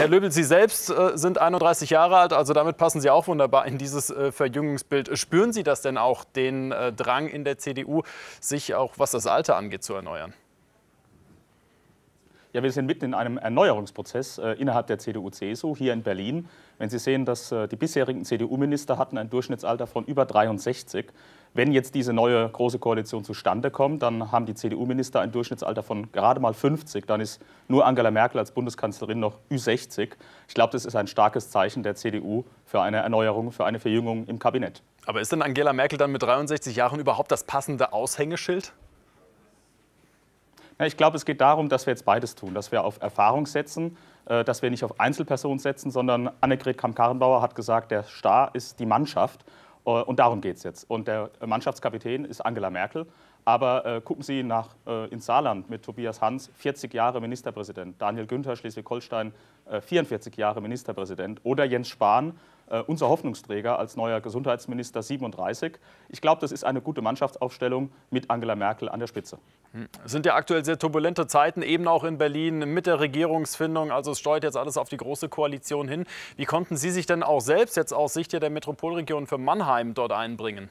Herr Löbel, Sie selbst äh, sind 31 Jahre alt, also damit passen Sie auch wunderbar in dieses äh, Verjüngungsbild. Spüren Sie das denn auch, den äh, Drang in der CDU, sich auch was das Alter angeht, zu erneuern? Ja, wir sind mitten in einem Erneuerungsprozess äh, innerhalb der CDU-CSU hier in Berlin. Wenn Sie sehen, dass äh, die bisherigen CDU-Minister hatten ein Durchschnittsalter von über 63. Wenn jetzt diese neue große Koalition zustande kommt, dann haben die CDU-Minister ein Durchschnittsalter von gerade mal 50. Dann ist nur Angela Merkel als Bundeskanzlerin noch Ü60. Ich glaube, das ist ein starkes Zeichen der CDU für eine Erneuerung, für eine Verjüngung im Kabinett. Aber ist denn Angela Merkel dann mit 63 Jahren überhaupt das passende Aushängeschild? Ja, ich glaube, es geht darum, dass wir jetzt beides tun, dass wir auf Erfahrung setzen, äh, dass wir nicht auf Einzelpersonen setzen, sondern Annegret kramp karrenbauer hat gesagt, der Star ist die Mannschaft. Äh, und darum geht es jetzt. Und der Mannschaftskapitän ist Angela Merkel. Aber äh, gucken Sie nach, äh, ins Saarland mit Tobias Hans, 40 Jahre Ministerpräsident. Daniel Günther, Schleswig-Holstein, äh, 44 Jahre Ministerpräsident. Oder Jens Spahn, äh, unser Hoffnungsträger als neuer Gesundheitsminister 37. Ich glaube, das ist eine gute Mannschaftsaufstellung mit Angela Merkel an der Spitze. Es hm. sind ja aktuell sehr turbulente Zeiten, eben auch in Berlin mit der Regierungsfindung. Also es steuert jetzt alles auf die Große Koalition hin. Wie konnten Sie sich denn auch selbst jetzt aus Sicht der Metropolregion für Mannheim dort einbringen?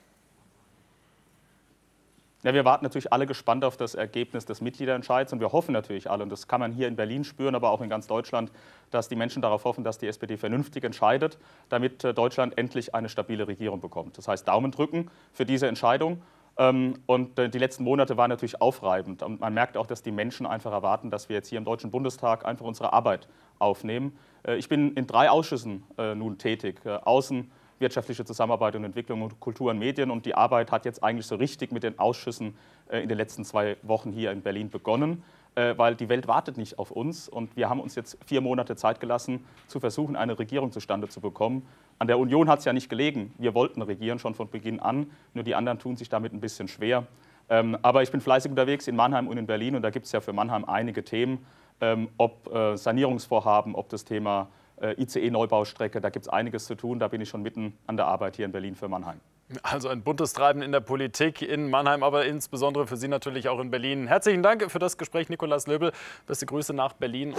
Ja, wir warten natürlich alle gespannt auf das Ergebnis des Mitgliederentscheids und wir hoffen natürlich alle, und das kann man hier in Berlin spüren, aber auch in ganz Deutschland, dass die Menschen darauf hoffen, dass die SPD vernünftig entscheidet, damit äh, Deutschland endlich eine stabile Regierung bekommt. Das heißt, Daumen drücken für diese Entscheidung. Ähm, und äh, die letzten Monate waren natürlich aufreibend. Und man merkt auch, dass die Menschen einfach erwarten, dass wir jetzt hier im Deutschen Bundestag einfach unsere Arbeit aufnehmen. Äh, ich bin in drei Ausschüssen nun tätig. Außen, wirtschaftliche Zusammenarbeit und Entwicklung und Kultur und Medien. Und die Arbeit hat jetzt eigentlich so richtig mit den Ausschüssen äh, in den letzten zwei Wochen hier in Berlin begonnen, äh, weil die Welt wartet nicht auf uns. Und wir haben uns jetzt vier Monate Zeit gelassen, zu versuchen, eine Regierung zustande zu bekommen. An der Union hat es ja nicht gelegen. Wir wollten regieren schon von Beginn an, nur die anderen tun sich damit ein bisschen schwer. Ähm, aber ich bin fleißig unterwegs in Mannheim und in Berlin und da gibt es ja für Mannheim einige Themen, ähm, ob äh, Sanierungsvorhaben, ob das Thema äh, ICE-Neubaustrecke. Da gibt es einiges zu tun. Da bin ich schon mitten an der Arbeit hier in Berlin für Mannheim. Also ein buntes Treiben in der Politik in Mannheim, aber insbesondere für Sie natürlich auch in Berlin. Herzlichen Dank für das Gespräch, Nikolas Löbel. Beste Grüße nach Berlin.